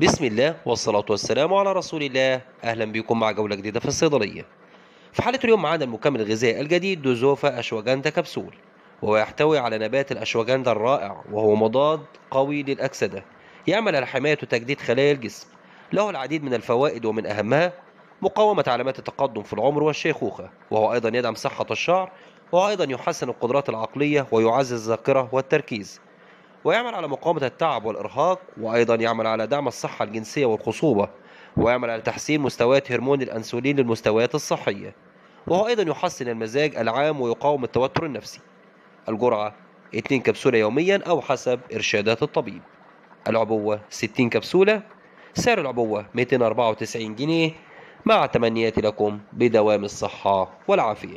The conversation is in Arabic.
بسم الله والصلاة والسلام على رسول الله أهلا بكم مع جولة جديدة في الصيدلية في حالة اليوم معانا المكمل الغذائي الجديد دوزوفا أشواجاندا كبسول وهو يحتوي على نبات الأشواجاندا الرائع وهو مضاد قوي للأكسدة يعمل على حماية وتجديد خلايا الجسم له العديد من الفوائد ومن أهمها مقاومة علامات التقدم في العمر والشيخوخة وهو أيضا يدعم صحة الشعر وهو أيضا يحسن القدرات العقلية ويعزز الذاكرة والتركيز ويعمل على مقاومة التعب والإرهاق وأيضا يعمل على دعم الصحة الجنسية والخصوبة ويعمل على تحسين مستويات هرمون الأنسولين للمستويات الصحية وهو أيضا يحسن المزاج العام ويقاوم التوتر النفسي الجرعة 2 كبسولة يوميا أو حسب إرشادات الطبيب العبوة 60 كبسولة سعر العبوة 294 جنيه مع تمنياتي لكم بدوام الصحة والعافية